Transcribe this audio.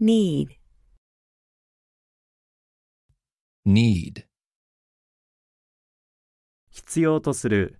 need need 必要とする